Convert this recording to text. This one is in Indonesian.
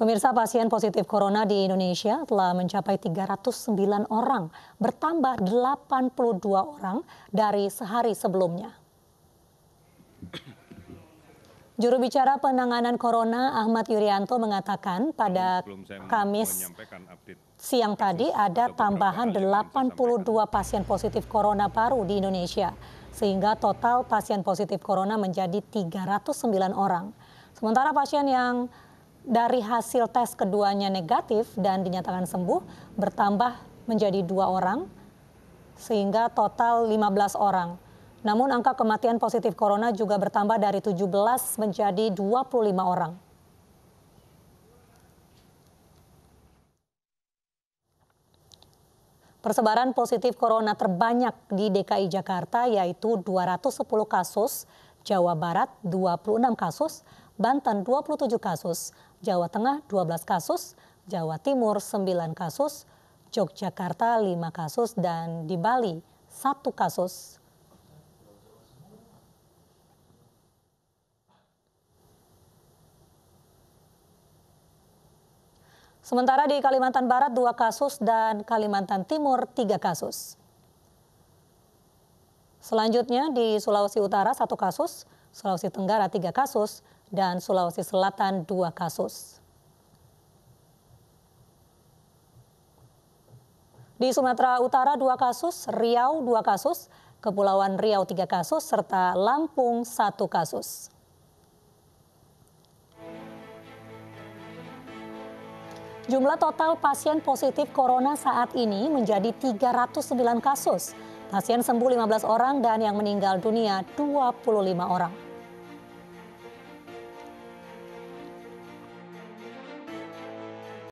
Pemirsa pasien positif corona di Indonesia telah mencapai 309 orang, bertambah 82 orang dari sehari sebelumnya. Juru bicara penanganan corona Ahmad Yuryanto mengatakan pada Kamis siang tadi ada tambahan 82 pasien positif corona baru di Indonesia sehingga total pasien positif corona menjadi 309 orang. Sementara pasien yang dari hasil tes keduanya negatif dan dinyatakan sembuh bertambah menjadi dua orang sehingga total 15 orang. Namun angka kematian positif corona juga bertambah dari 17 menjadi 25 orang. Persebaran positif corona terbanyak di DKI Jakarta yaitu 210 kasus, Jawa Barat 26 kasus, Banten 27 kasus, Jawa Tengah 12 kasus, Jawa Timur 9 kasus, Yogyakarta 5 kasus, dan di Bali 1 kasus. Sementara di Kalimantan Barat 2 kasus dan Kalimantan Timur 3 kasus. Selanjutnya di Sulawesi Utara 1 kasus, Sulawesi Tenggara 3 kasus, dan Sulawesi Selatan dua kasus. Di Sumatera Utara dua kasus, Riau dua kasus, Kepulauan Riau tiga kasus, serta Lampung satu kasus. Jumlah total pasien positif corona saat ini menjadi 309 kasus. Pasien sembuh 15 orang dan yang meninggal dunia 25 orang.